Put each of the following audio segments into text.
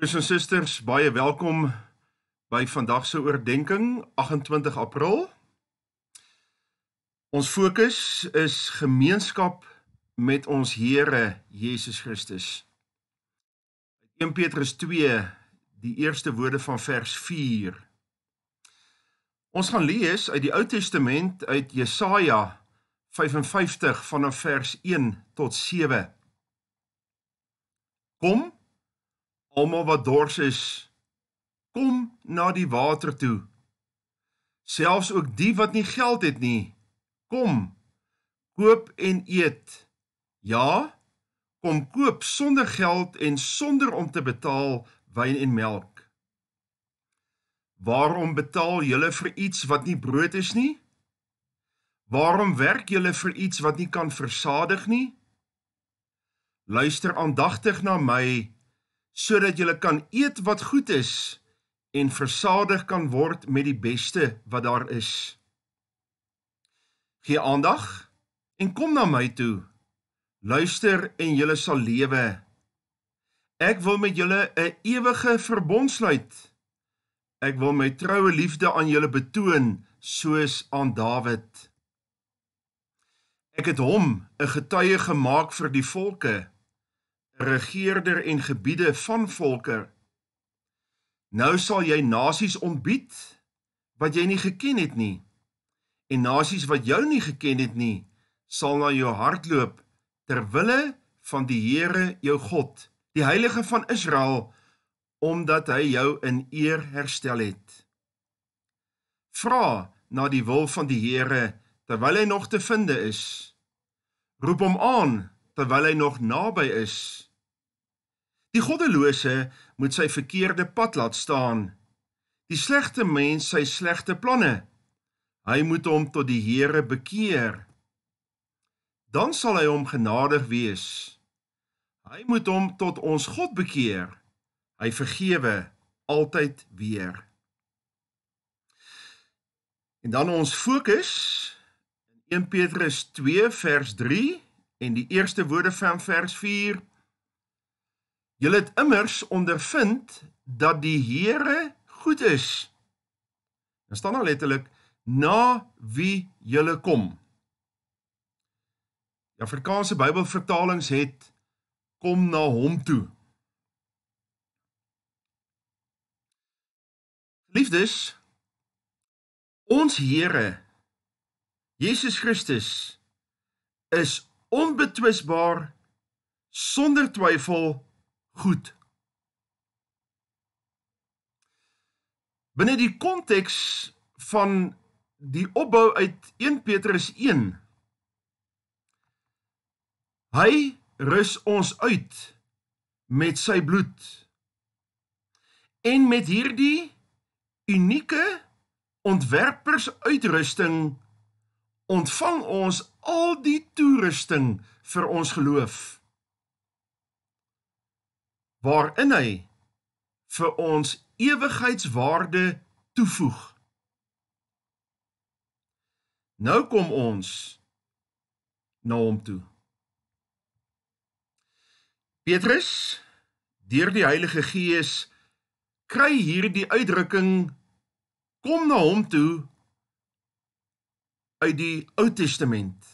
Broers en susters, baie welkom by vandag se oordeenking, 28 April. Ons fokus is gemeenskap met ons Here Jesus Christus. Uit 1 Petrus 2, die eerste woorde van vers 4. Ons gaan lees uit die Ou Testament uit Jesaja 55 vanaf vers 1 tot 7. Kom almal wat dors is, kom na die water toe. Selfs ook die wat nie geld het nie, kom koop en eet. Ja, kom koop sonder geld en sonder om te betaal wyn en melk. Waarom betaal julle vir iets wat nie brood is nie? Waarom werk julle vir iets wat nie kan versadig nie? Luister aandagtig na my sodat jy kan eet wat goed is en versadig kan word met die beste wat daar is. Gee aandag en kom na my toe. Luister en jy sal lewe. Ek wil met julle 'n ewige verbond sluit. Ek wil my troue liefde aan julle betoon soos aan Dawid. Ek het hom 'n getuie gemaak vir die volke regerder en gebiede van volke. Nou sal jy nasies ontbied wat jy nie geken het nie. En nasies wat jou nie geken het nie, sal na jou hart loop ter wille van die Here jou God, die heilige van Israel, omdat hy jou in eer herstel het. Vra na die wil van die Here terwyl hy nog te vinde is. Roep hom aan terwyl hy nog naby is. Die goddelose moet sy verkeerde pad laat staan. Die slegte mens sy slegte planne. Hy moet hom tot die Here bekeer. Dan sal hy hom genadig wees. Hy moet hom tot ons God bekeer. Hy vergewe altyd weer. En dan ons fokus in 1 Petrus 2 vers 3 en die eerste woorde van vers 4 Julle het immers ondervind dat die Here goed is. Dan staan daar letterlik na wie julle kom. Die Afrikaanse Bybelvertalings het kom na hom toe. Liefdes, ons Here Jesus Christus is onbetwisbaar sonder twyfel goed. Binne die konteks van die opbou uit 1 Petrus 1 Hy rus ons uit met sy bloed en met hierdie unieke ontwerpersuitrusting ontvang ons al die toerusting vir ons geloof waarin hy vir ons ewigheidswaarde toevoeg. Nou kom ons na hom toe. Petrus, deur die Heilige Gees, kry hierdie uitdrukking kom na hom toe uit die Ou Testament.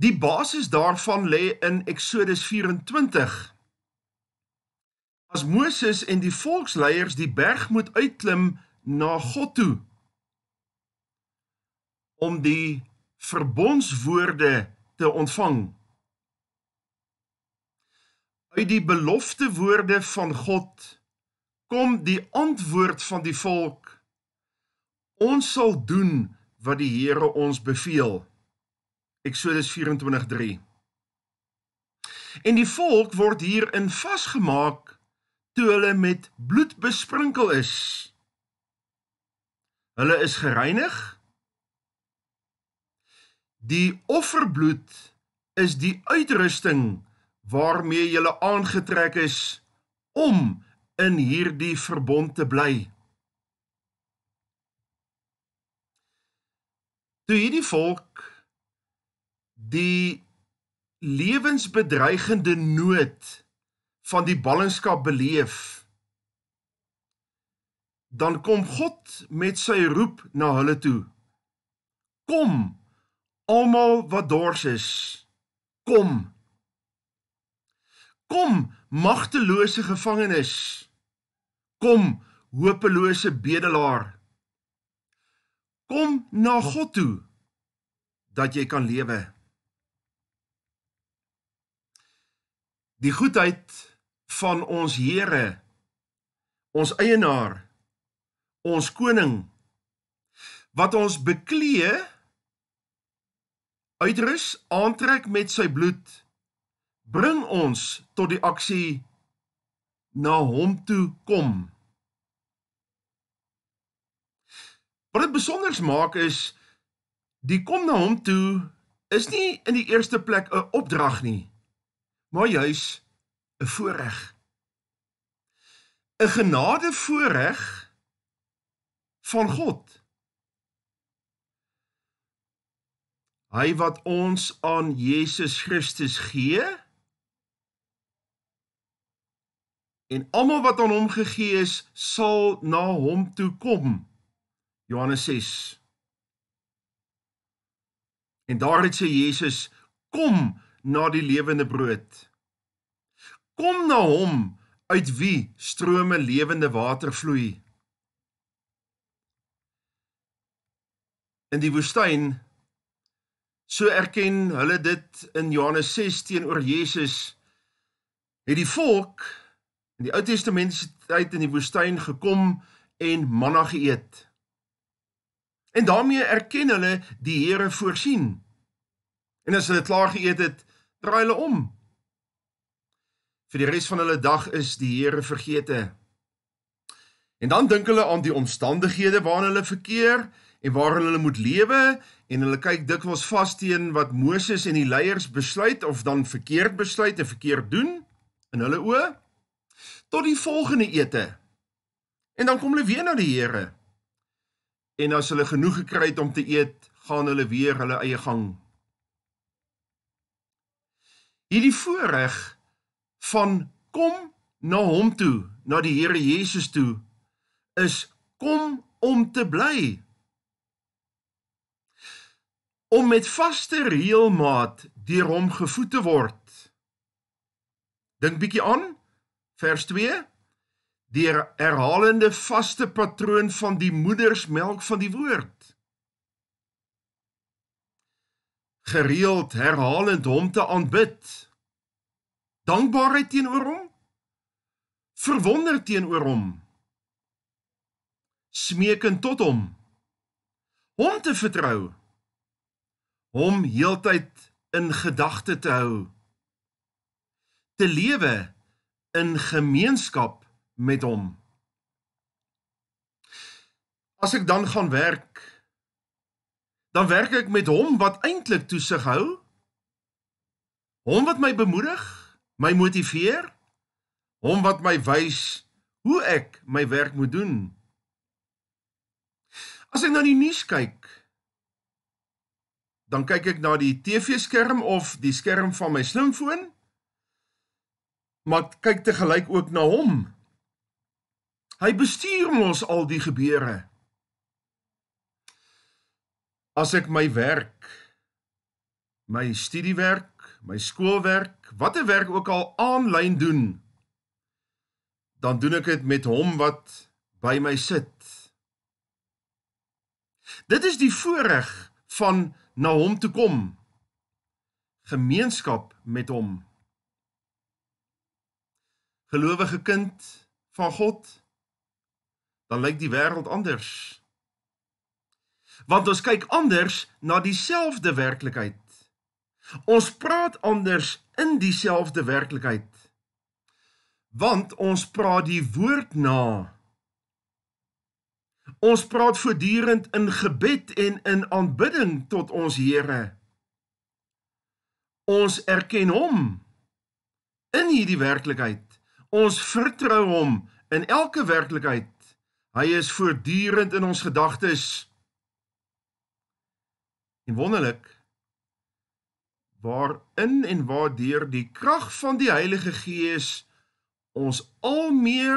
Die basis daarvan lê in Eksodus 24. As Moses en die volksleiers die berg moet uitklim na God toe om die verbondswoorde te ontvang. Uit die belofte woorde van God kom die antwoord van die volk. Ons sal doen wat die Here ons beveel. Eksodus 24:3. En die volk word hierin vasgemaak toe hulle met bloed besprinkel is. Hulle is gereinig. Die offerbloed is die uitrusting waarmee jy aangetrek is om in hierdie verbond te bly. Toe hierdie volk die lewensbedreigende nood van die ballingskap beleef dan kom God met sy roep na hulle toe kom almal wat dors is kom kom magtelose gevangenes kom hopelose bedelaar kom na God toe dat jy kan lewe die goedheid van ons Here ons eienaar ons koning wat ons beklee uitrus aantrek met sy bloed bring ons tot die aksie na hom toe kom Wat dit besonders maak is die kom na hom toe is nie in die eerste plek 'n opdrag nie maar juis 'n voorreg. 'n Genade voorreg van God. Hy wat ons aan Jesus Christus gee en almal wat aan hom gegee is, sal na hom toe kom. Johannes 6. En daar het sê Jesus, kom na die lewende brood. Kom na hom uit wie strome lewende water vloei. In die woestyn so erken hulle dit in Johannes 6 teenoor Jesus het die volk in die Ou Testament se tyd in die woestyn gekom en manna geëet. En daarmee erken hulle die Here voorsien. En as hulle klaar geëet het, draai hulle om. Vir die res van hulle dag is die Here vergete. En dan dink hulle aan die omstandighede waarin hulle verkeer en waar hulle moet lewe en hulle kyk dikwels vas teen wat Moses en die leiers besluit of dan verkeerd besluit en verkeerd doen in hulle oë tot die volgende ete. En dan kom hulle weer na die Here. En as hulle genoeg gekry het om te eet, gaan hulle weer hulle eie gang hierdie voorreg van kom na hom toe, na die Here Jesus toe is kom om te bly. Om met vaste reëlmaat deur hom gevoed te word. Dink bietjie aan vers 2 deur herhalende vaste patroon van die moedersmelk van die woord. gereeld herhalend hom te aanbid. Dankbaarheid teenoor hom? Verwonder teenoor hom. Smeekend tot hom. Hom te vertrou. Hom heeltyd in gedagte te hou. Te lewe in gemeenskap met hom. As ek dan gaan werk dan werk ek met hom wat eintlik toesig hou. Hom wat my bemoedig, my motiveer, hom wat my wys hoe ek my werk moet doen. As ek na die nuus kyk, dan kyk ek na die TV-skerm of die skerm van my slimfoon, maar kyk te gelyk ook na hom. Hy bestuur ons al die gebeure. As ek my werk, my studiewerk, my skoolwerk, wat 'n werk ook al aanlyn doen, dan doen ek dit met hom wat by my sit. Dit is die voorreg van na hom toe kom. Gemeenskap met hom. Gelowige kind van God, dan lyk die wêreld anders want ons kyk anders na dieselfde werklikheid. Ons praat anders in dieselfde werklikheid. Want ons praat die woord na. Ons praat voortdurend in gebed en in aanbidding tot ons Here. Ons erken hom in hierdie werklikheid. Ons vertrou hom in elke werklikheid. Hy is voortdurend in ons gedagtes. En wonderlik waarin en waardeur die krag van die Heilige Gees ons al meer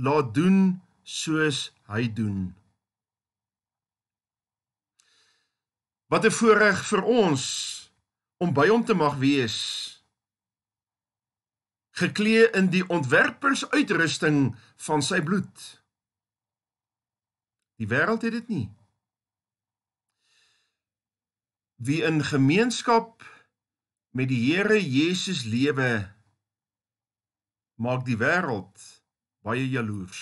laat doen soos hy doen. Wat 'n voorreg vir ons om by hom te mag wees. Geklee in die ontwerpersuitrusting van sy bloed. Die wêreld het dit nie wie in gemeenskap met die Here Jesus lewe maak die wêreld baie jaloers.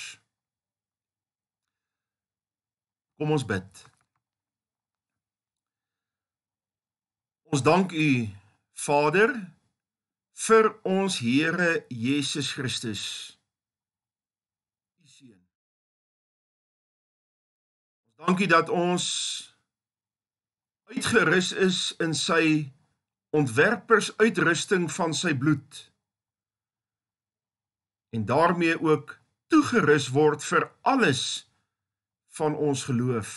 Kom ons bid. Ons dank U Vader vir ons Here Jesus Christus. U seun. Ons dankie dat ons uitgerus is in sy ontwerpers uitrusting van sy bloed en daarmee ook toegerus word vir alles van ons geloof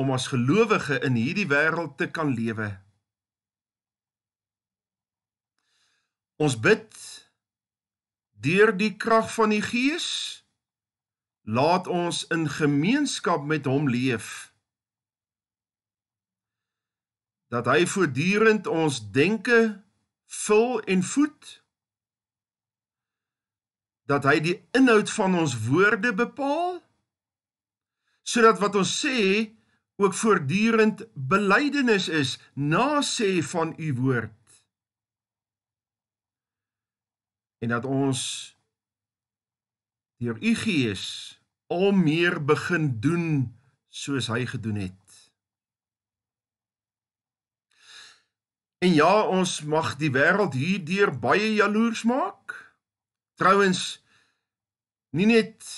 om as gelowige in hierdie wêreld te kan lewe. Ons bid deur die krag van die Gees laat ons in gemeenskap met hom leef dat hy voortdurend ons denke vul en voed dat hy die inhoud van ons woorde bepaal sodat wat ons sê ook voortdurend belydenis is na sê van u woord en dat ons deur u gees al meer begin doen soos hy gedoen het En ja, ons mag die wêreld hierdeur baie jaloers maak. Trouwens nie net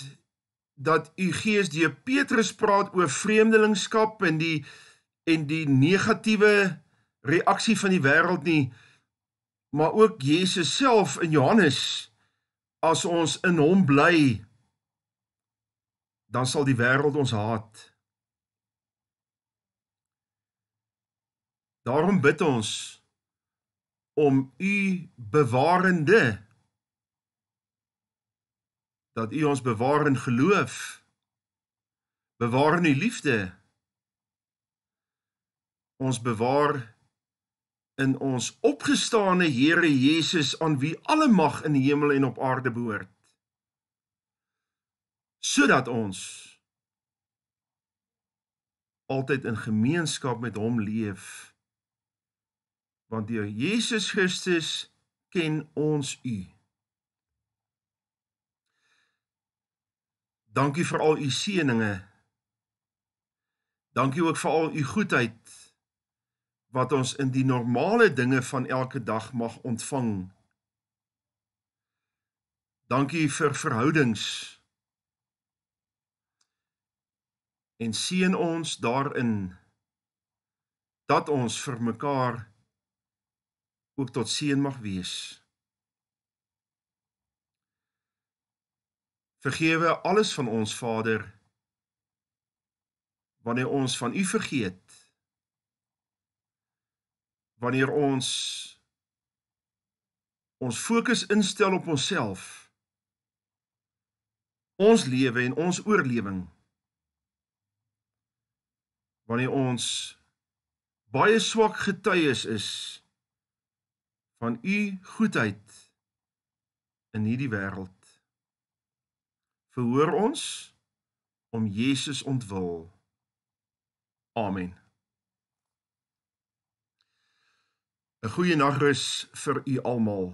dat u Gees deur Petrus praat oor vreemdelingskap en die en die negatiewe reaksie van die wêreld nie, maar ook Jesus self in Johannes as ons in hom bly dan sal die wêreld ons haat. Daarom bid ons om u bewarende dat u ons bewaar in geloof bewaar in die liefde ons bewaar in ons opgestane Here Jesus aan wie alle mag in die hemel en op aarde behoort sodat ons altyd in gemeenskap met hom leef want deur Jesus Christus ken ons U. Dankie vir al U seëninge. Dankie ook vir al U goedheid wat ons in die normale dinge van elke dag mag ontvang. Dankie vir verhoudings. En seën ons daarin dat ons vir mekaar ook tot seën mag wees. Vergewe alles van ons Vader wanneer ons van U vergeet. Wanneer ons ons fokus instel op onsself. Ons lewe en ons oorlewing. Wanneer ons baie swak getuies is, is van u goedheid in hierdie wêreld. Verhoor ons om Jesus ontwil. Amen. 'n Goeie nagrus vir u almal.